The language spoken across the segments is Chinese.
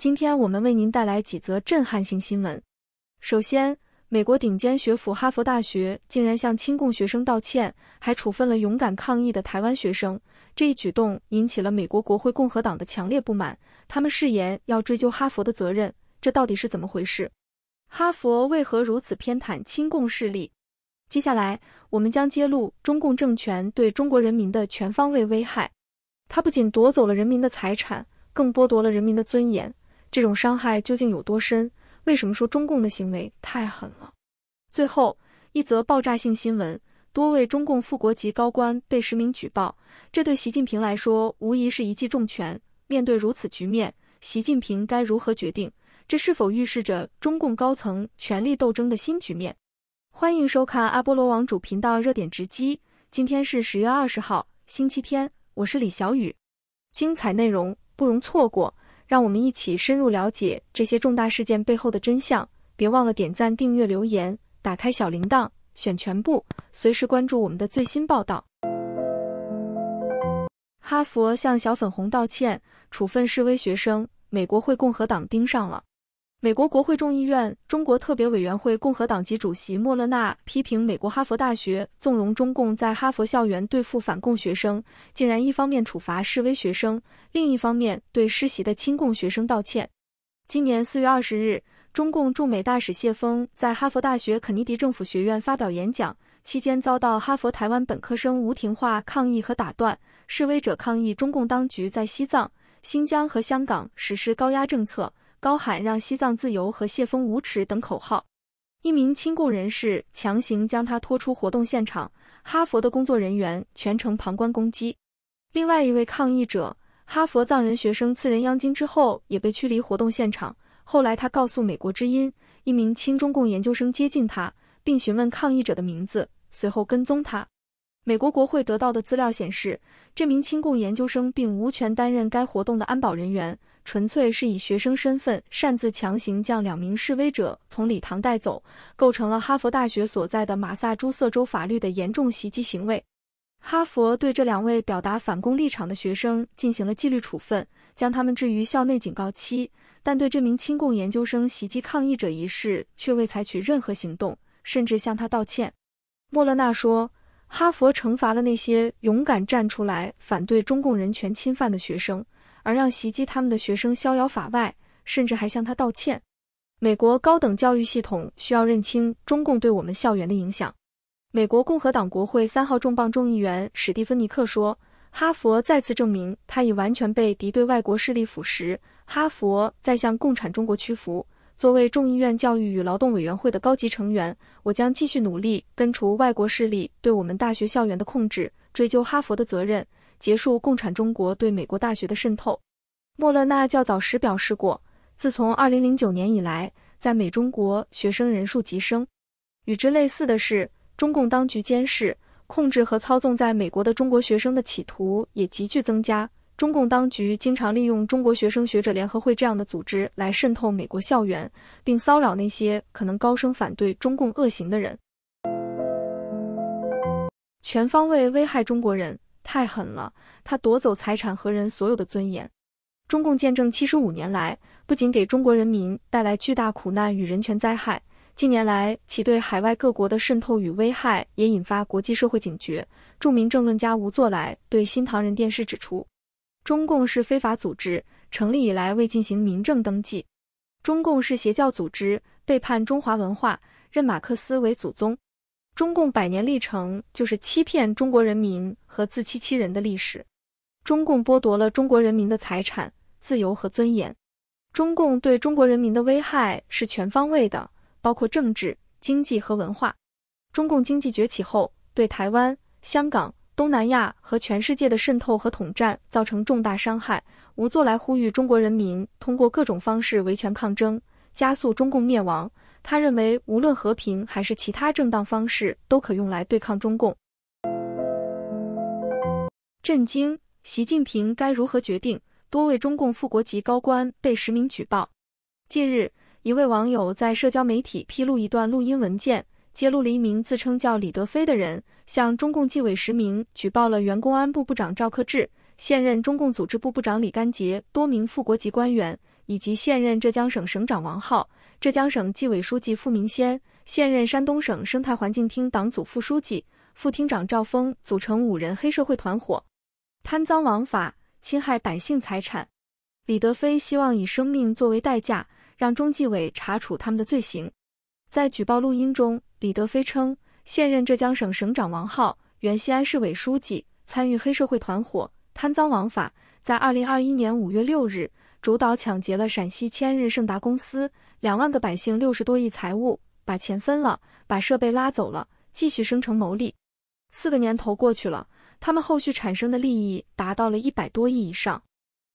今天我们为您带来几则震撼性新闻。首先，美国顶尖学府哈佛大学竟然向亲共学生道歉，还处分了勇敢抗议的台湾学生。这一举动引起了美国国会共和党的强烈不满，他们誓言要追究哈佛的责任。这到底是怎么回事？哈佛为何如此偏袒亲共势力？接下来，我们将揭露中共政权对中国人民的全方位危害。它不仅夺走了人民的财产，更剥夺了人民的尊严。这种伤害究竟有多深？为什么说中共的行为太狠了？最后一则爆炸性新闻：多位中共副国级高官被实名举报，这对习近平来说无疑是一记重拳。面对如此局面，习近平该如何决定？这是否预示着中共高层权力斗争的新局面？欢迎收看阿波罗网主频道热点直击。今天是十月二十号，星期天，我是李小雨，精彩内容不容错过。让我们一起深入了解这些重大事件背后的真相。别忘了点赞、订阅、留言，打开小铃铛，选全部，随时关注我们的最新报道。哈佛向小粉红道歉，处分示威学生，美国会共和党盯上了。美国国会众议院中国特别委员会共和党籍主席莫勒纳批评美国哈佛大学纵容中共在哈佛校园对付反共学生，竟然一方面处罚示威学生，另一方面对失袭的亲共学生道歉。今年四月二十日，中共驻美大使谢锋在哈佛大学肯尼迪政府学院发表演讲期间，遭到哈佛台湾本科生吴廷化抗议和打断。示威者抗议中共当局在西藏、新疆和香港实施高压政策。高喊“让西藏自由”和“谢峰无耻”等口号，一名亲共人士强行将他拖出活动现场。哈佛的工作人员全程旁观攻击。另外一位抗议者，哈佛藏人学生刺人央金之后，也被驱离活动现场。后来，他告诉美国之音，一名亲中共研究生接近他，并询问抗议者的名字，随后跟踪他。美国国会得到的资料显示，这名亲共研究生并无权担任该活动的安保人员，纯粹是以学生身份擅自强行将两名示威者从礼堂带走，构成了哈佛大学所在的马萨诸塞州法律的严重袭击行为。哈佛对这两位表达反共立场的学生进行了纪律处分，将他们置于校内警告期，但对这名亲共研究生袭击抗议者一事却未采取任何行动，甚至向他道歉。莫勒纳说。哈佛惩罚了那些勇敢站出来反对中共人权侵犯的学生，而让袭击他们的学生逍遥法外，甚至还向他道歉。美国高等教育系统需要认清中共对我们校园的影响。美国共和党国会三号重磅众议员史蒂芬尼克说：“哈佛再次证明，他已完全被敌对外国势力腐蚀，哈佛在向共产中国屈服。”作为众议院教育与劳动委员会的高级成员，我将继续努力根除外国势力对我们大学校园的控制，追究哈佛的责任，结束共产中国对美国大学的渗透。莫勒纳较早时表示过，自从2009年以来，在美中国学生人数急升。与之类似的是，中共当局监视、控制和操纵在美国的中国学生的企图也急剧增加。中共当局经常利用中国学生学者联合会这样的组织来渗透美国校园，并骚扰那些可能高声反对中共恶行的人，全方位危害中国人，太狠了！他夺走财产和人所有的尊严。中共建政七十五年来，不仅给中国人民带来巨大苦难与人权灾害，近年来其对海外各国的渗透与危害也引发国际社会警觉。著名政论家吴作来对新唐人电视指出。中共是非法组织，成立以来未进行民政登记。中共是邪教组织，背叛中华文化，认马克思为祖宗。中共百年历程就是欺骗中国人民和自欺欺人的历史。中共剥夺了中国人民的财产、自由和尊严。中共对中国人民的危害是全方位的，包括政治、经济和文化。中共经济崛起后，对台湾、香港。东南亚和全世界的渗透和统战造成重大伤害。吴作来呼吁中国人民通过各种方式维权抗争，加速中共灭亡。他认为，无论和平还是其他正当方式，都可用来对抗中共。震惊！习近平该如何决定？多位中共副国级高官被实名举报。近日，一位网友在社交媒体披露一段录音文件。揭露了一名自称叫李德飞的人向中共纪委实名举报了原公安部部长赵克志、现任中共组织部部长李干杰多名副国级官员以及现任浙江省省长王浩、浙江省纪委书记傅明先、现任山东省生态环境厅党组副书记、副厅长赵峰组成五人黑社会团伙，贪赃枉法，侵害百姓财产。李德飞希望以生命作为代价，让中纪委查处他们的罪行。在举报录音中。李德飞称，现任浙江省省长王浩，原西安市委书记，参与黑社会团伙，贪赃枉法，在二零二一年五月六日，主导抢劫了陕西千日盛达公司两万个百姓六十多亿财物，把钱分了，把设备拉走了，继续生成牟利。四个年头过去了，他们后续产生的利益达到了一百多亿以上。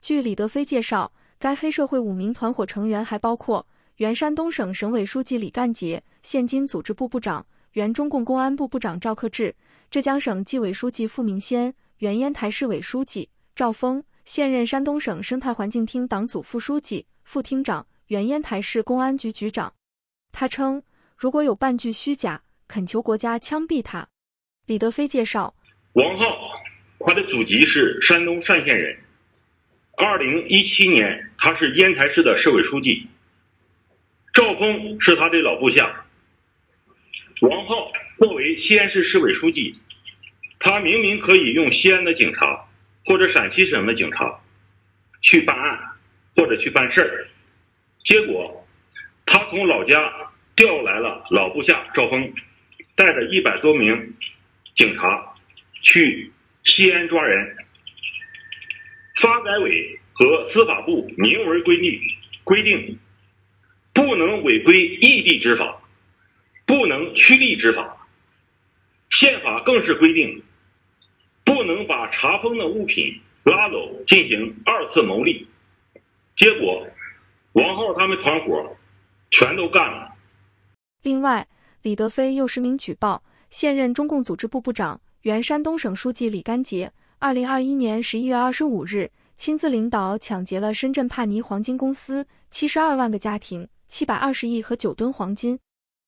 据李德飞介绍，该黑社会五名团伙成员还包括。原山东省省委书记李干杰，现今组织部部长；原中共公安部部长赵克志，浙江省纪委书记傅明先，原烟台市委书记赵峰，现任山东省生态环境厅党组副书记、副厅长，原烟台市公安局局长。他称：“如果有半句虚假，恳求国家枪毙他。”李德飞介绍，王浩，他的祖籍是山东单县人。二零一七年，他是烟台市的市委书记。赵峰是他的老部下。王浩作为西安市市委书记，他明明可以用西安的警察或者陕西省的警察去办案或者去办事儿，结果他从老家调来了老部下赵峰，带着一百多名警察去西安抓人。发改委和司法部明文规定规定。不能违规异地执法，不能趋利执法。宪法更是规定，不能把查封的物品拉走进行二次牟利。结果，王浩他们团伙全都干了。另外，李德飞又实名举报现任中共组织部部长、原山东省书记李干杰，二零二一年十一月二十五日亲自领导抢劫了深圳帕尼黄金公司七十二万个家庭。七百二十亿和九吨黄金，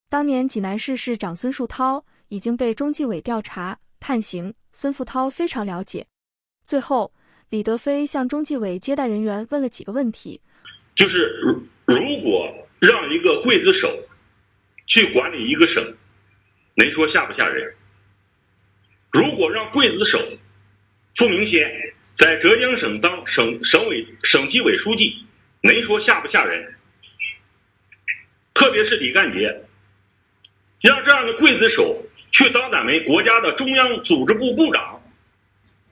当年济南市市长孙树涛已经被中纪委调查判刑，孙富涛非常了解。最后，李德飞向中纪委接待人员问了几个问题：就是如果让一个刽子手去管理一个省，您说吓不吓人？如果让刽子手傅明先在浙江省当省省委省纪委书记，您说吓不吓人？特别是李干杰，让这样的刽子手去当咱们国家的中央组织部部长，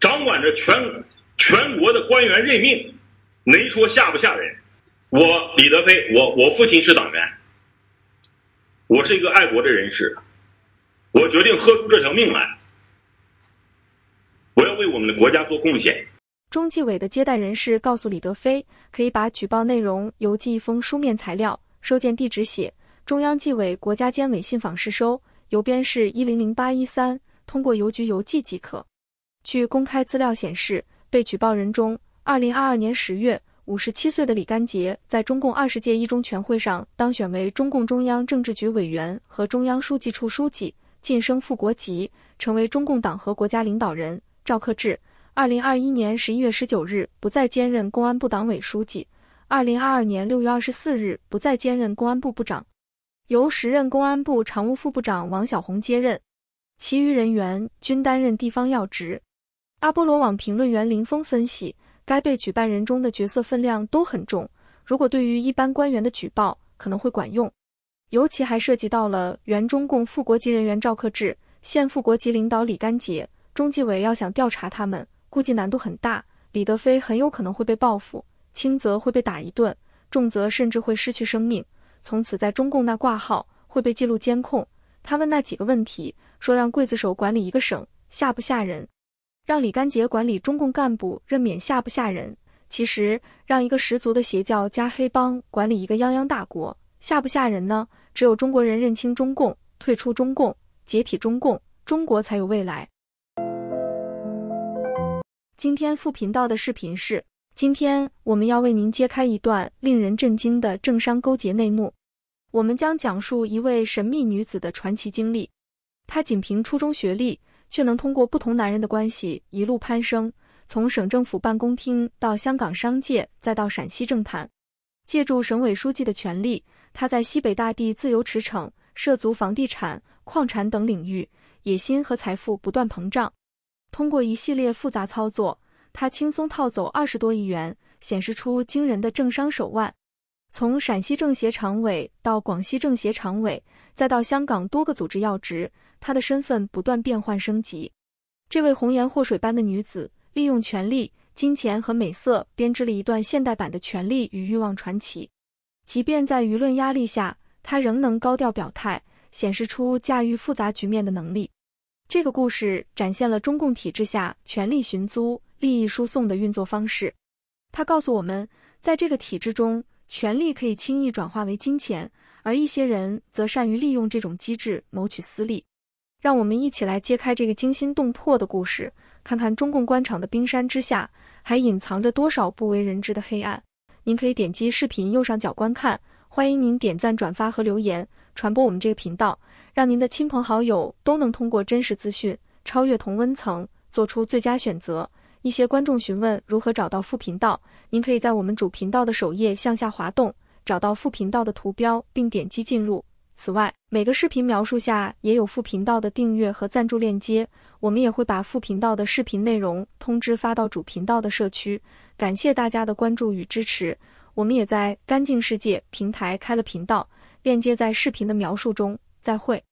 掌管着全全国的官员任命，没说吓不吓人？我李德飞，我我父亲是党员，我是一个爱国的人士，我决定豁出这条命来，我要为我们的国家做贡献。中纪委的接待人士告诉李德飞，可以把举报内容邮寄一封书面材料。收件地址写中央纪委国家监委信访室收，邮编是一零零八一三，通过邮局邮寄即可。据公开资料显示，被举报人中，二零二二年十月，五十七岁的李干杰在中共二十届一中全会上当选为中共中央政治局委员和中央书记处书记，晋升副国级，成为中共党和国家领导人。赵克志，二零二一年十一月十九日不再兼任公安部党委书记。二零二二年六月二十四日不再兼任公安部部长，由时任公安部常务副部长王小红接任，其余人员均担任地方要职。阿波罗网评论员林峰分析，该被举办人中的角色分量都很重，如果对于一般官员的举报可能会管用，尤其还涉及到了原中共副国级人员赵克志、现副国级领导李干杰，中纪委要想调查他们，估计难度很大，李德飞很有可能会被报复。轻则会被打一顿，重则甚至会失去生命。从此在中共那挂号会被记录监控。他问那几个问题，说让刽子手管理一个省，吓不吓人？让李干杰管理中共干部任免，吓不吓人？其实让一个十足的邪教加黑帮管理一个泱泱大国，吓不吓人呢？只有中国人认清中共，退出中共，解体中共，中国才有未来。今天副频道的视频是。今天我们要为您揭开一段令人震惊的政商勾结内幕。我们将讲述一位神秘女子的传奇经历。她仅凭初中学历，却能通过不同男人的关系一路攀升，从省政府办公厅到香港商界，再到陕西政坛。借助省委书记的权力，她在西北大地自由驰骋，涉足房地产、矿产等领域，野心和财富不断膨胀。通过一系列复杂操作。他轻松套走二十多亿元，显示出惊人的政商手腕。从陕西政协常委到广西政协常委，再到香港多个组织要职，他的身份不断变换升级。这位红颜祸水般的女子，利用权力、金钱和美色，编织了一段现代版的权力与欲望传奇。即便在舆论压力下，她仍能高调表态，显示出驾驭复杂局面的能力。这个故事展现了中共体制下权力寻租。利益输送的运作方式，他告诉我们，在这个体制中，权力可以轻易转化为金钱，而一些人则善于利用这种机制谋取私利。让我们一起来揭开这个惊心动魄的故事，看看中共官场的冰山之下还隐藏着多少不为人知的黑暗。您可以点击视频右上角观看，欢迎您点赞、转发和留言，传播我们这个频道，让您的亲朋好友都能通过真实资讯超越同温层，做出最佳选择。一些观众询问如何找到副频道，您可以在我们主频道的首页向下滑动，找到副频道的图标并点击进入。此外，每个视频描述下也有副频道的订阅和赞助链接。我们也会把副频道的视频内容通知发到主频道的社区。感谢大家的关注与支持。我们也在干净世界平台开了频道，链接在视频的描述中。再会。